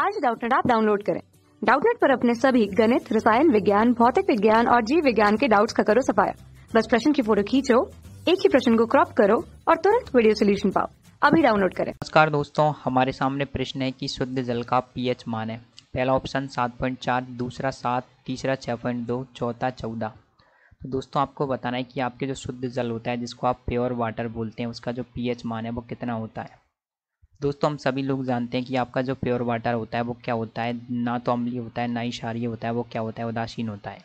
आज डाउटनेट आप डाउनलोड करें डाउटनेट पर अपने सभी गणित रसायन विज्ञान भौतिक विज्ञान और जीव विज्ञान के डाउट्स का करो सफाया बस प्रश्न की फोटो खींचो एक ही प्रश्न को क्रॉप करो और तुरंत वीडियो सोल्यूशन पाओ अभी डाउनलोड करें नमस्कार दोस्तों हमारे सामने प्रश्न है कि शुद्ध जल का पीएच मान है पहला ऑप्शन सात पॉइंट चार दूसरा सात तीसरा छह पॉइंट दो चौथा चौदह तो दोस्तों आपको बताना है कि आपके जो शुद्ध जल होता है जिसको आप प्योर वाटर बोलते हैं उसका जो पीएच मान है वो कितना होता है दोस्तों हम सभी लोग जानते हैं कि आपका जो प्योर वाटर होता है वो क्या होता है ना तो अम्लीय होता है ना ही क्षारीय होता है वो क्या होता है उदासीन होता है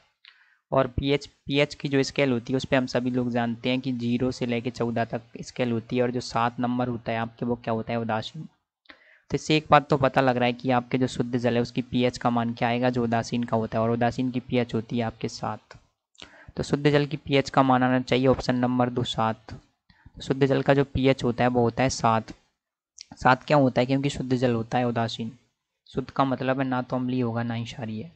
और पीएच पीएच की जो स्केल होती है उस पर हम सभी लोग जानते हैं कि जीरो से लेकर चौदह तक स्केल होती है और जो सात नंबर होता है आपके वो क्या होता है उदासीन तो इससे एक बात तो पता लग रहा है कि आपके जो शुद्ध जल है उसकी पीएच का मान क्या आएगा जो उदासीन का होता है और उदासीन की पीएच होती है आपके साथ तो शुद्ध जल की पीएच का मान आना चाहिए ऑप्शन नंबर दो सात शुद्ध जल का जो पीएच होता है वो होता है सात सात क्या होता है क्योंकि शुद्ध जल होता है उदासीन शुद्ध का मतलब है ना तो अम्ली होगा ना ही क्षारी है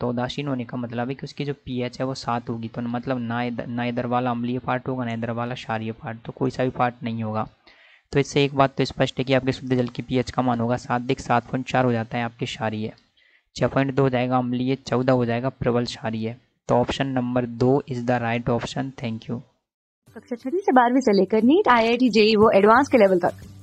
तो उदासीन होने का मतलब है कि उसकी जो पीएच है वो सात होगी तो मतलब ना इधर ना इधर वाला अम्लीय पार्ट होगा ना इधर वाला क्षारीय पार्ट तो कोई सा भी पार्ट नहीं होगा तो इससे एक बात तो स्पष्ट है कि आपके शुद्ध जल की पी का मान होगा सात दिख सात हो जाता है आपके है छः पॉइंट दो हो जाएगा अम्लीय चौदह हो जाएगा प्रबल है तो ऑप्शन नंबर दो is the right option thank you कक्षा छठी से बारहवीं से लेकर NEET I I T JEE वो एडवांस के लेवल तक